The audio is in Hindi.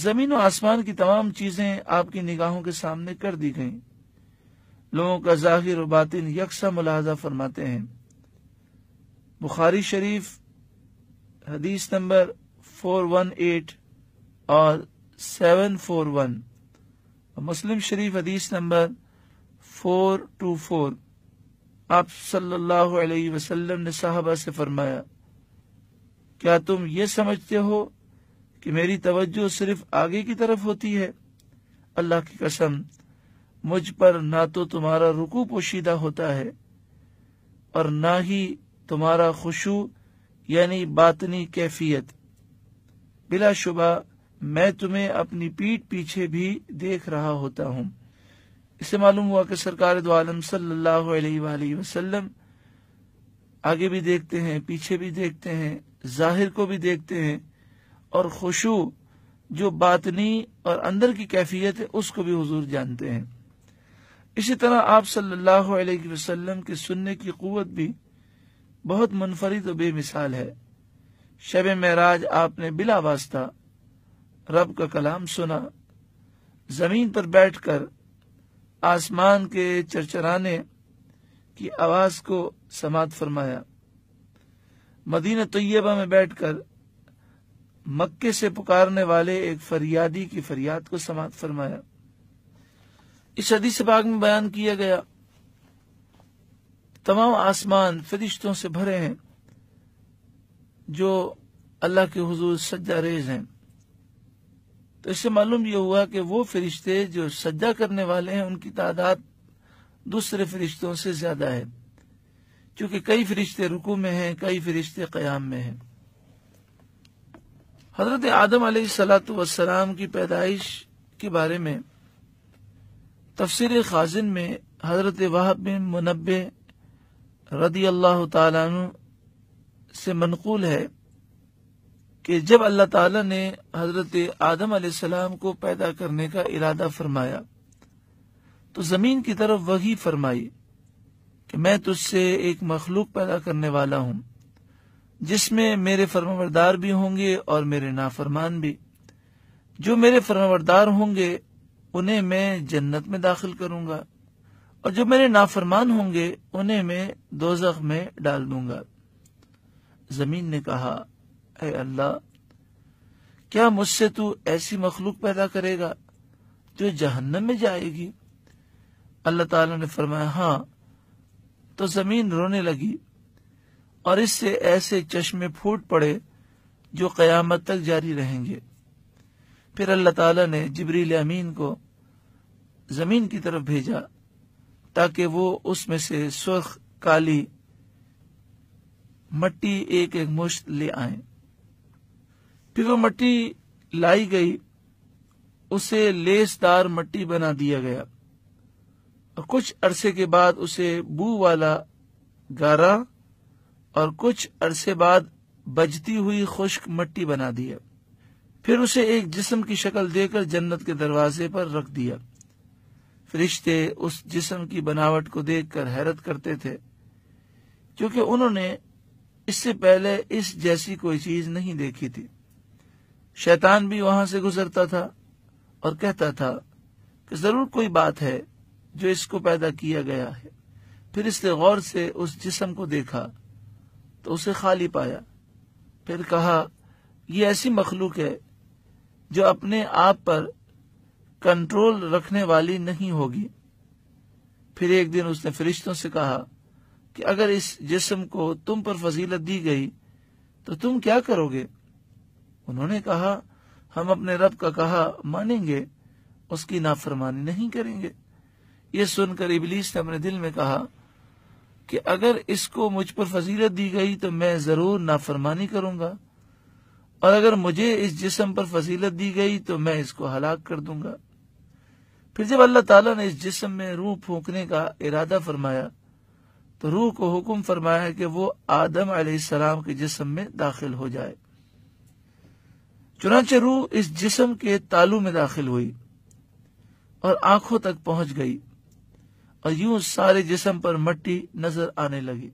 जमीन व आसमान की तमाम चीजें आपकी निगाहों के सामने कर दी गई लोगों का जाहिर और बातिन यकसा मुलाजा फरमाते हैं बुखारी शरीफ हदीस नंबर फोर वन एट और seven four one Muslim Sharif हदीस नंबर फोर टू फोर आप सल्लल्लाहु अलैहि वसल्लम ने साहबा से फरमाया क्या तुम ये समझते हो कि मेरी तवज्जो सिर्फ आगे की तरफ होती है अल्लाह की कसम मुझ पर ना तो तुम्हारा रुकू पोशीदा होता है और ना ही तुम्हारा खुशू यानी बातनी कैफियत बिला शुबा मैं तुम्हें अपनी पीठ पीछे भी देख रहा होता हूँ इससे मालूम हुआ कि सरकार दो आलम सल्लल्लाहु अलैहि वसल्लम आगे भी देखते हैं पीछे भी देखते हैं जाहिर को भी देखते हैं और खुशु जो बातनी और अंदर की कैफियत है उसको भी हजूर जानते हैं इसी तरह आप सल्लल्लाहु अलैहि वसल्लम के सुनने की क़वत भी बहुत मुनफरद और बेमिसाल है शब महराज आपने बिला वास्ता रब का कलाम सुना जमीन पर बैठकर आसमान के चरचराने की आवाज को समात फरमाया मदीना तैयबा में बैठकर मक्के से पुकारने वाले एक फरियादी की फरियाद को समाप्त फरमाया इस हदीस बाग में बयान किया गया तमाम आसमान फरिश्तों से भरे हैं जो अल्लाह के हजूर सज्जा रेज हैं तो इससे मालूम यह हुआ कि वो फरिश्ते जो सज्जा करने वाले हैं उनकी तादाद दूसरे फरिश्तों से ज्यादा है क्योंकि कई फरिश्ते रुकू में हैं कई फरिश्ते क्याम में हैं हजरत आदम वसलाम की पैदाइश के बारे में तफसर खाजिन में हजरत वाह बिन मुनब रदी अल्लाह तु से मनकूल है कि जब अल्लाह ताला ने हजरत आदम सलाम को पैदा करने का इरादा फरमाया तो जमीन की तरफ वही फरमाई कि मैं तुझसे एक मखलूक पैदा करने वाला हूँ जिसमें मेरे फर्मावरदार भी होंगे और मेरे नाफरमान भी जो मेरे फर्मावरदार होंगे उन्हें मैं जन्नत में दाखिल करूंगा और जो मेरे नाफरमान होंगे उन्हें मैं दोजख में डाल दूंगा जमीन ने कहा अल्लाह क्या मुझसे तू ऐसी मखलूक पैदा करेगा जो जहन्नम में जाएगी अल्लाह ताला ने फरमाया हाँ तो जमीन रोने लगी और इससे ऐसे चश्मे फूट पड़े जो क़यामत तक जारी रहेंगे फिर अल्लाह ताला ने जबरील अमीन को ज़मीन की तरफ भेजा ताकि वो उसमें से सुर्ख काली मट्टी एक एक मुश्त ले आए फिर वो मट्टी लाई गई उसे लेसदार मट्टी बना दिया गया और कुछ अरसे के बाद उसे बू वाला गारा और कुछ अरसे बाद बजती हुई खुश्क मट्टी बना दिया फिर उसे एक जिस्म की शक्ल देकर जन्नत के दरवाजे पर रख दिया फरिश्ते उस जिस्म की बनावट को देखकर हैरत करते थे क्योंकि उन्होंने इससे पहले इस जैसी कोई चीज नहीं देखी थी शैतान भी वहां से गुजरता था और कहता था कि जरूर कोई बात है जो इसको पैदा किया गया है फिर इसने गौर से उस जिस्म को देखा तो उसे खाली पाया फिर कहा ये ऐसी मखलूक है जो अपने आप पर कंट्रोल रखने वाली नहीं होगी फिर एक दिन उसने फरिश्तों से कहा कि अगर इस जिस्म को तुम पर फजीलत दी गई तो तुम क्या करोगे उन्होंने कहा हम अपने रब का कहा मानेंगे उसकी नाफरमानी नहीं करेंगे ये सुनकर इबलीस ने अपने दिल में कहा कि अगर इसको मुझ पर फजीलत दी गई तो मैं जरूर नाफरमानी करूंगा और अगर मुझे इस जिसम पर फजीलत दी गई तो मैं इसको हलाक कर दूंगा फिर जब अल्लाह ताला ने इस जिसम में रूह फूकने का इरादा फरमाया तो रूह को हुक्म फरमाया कि वो आदम सलाम के जिसम में दाखिल हो जाए चुनाचे रूह इस जिसम के तालू में दाखिल हुई और आंखों तक पहुंच गई और यूं सारे जिसम पर मट्टी नजर आने लगी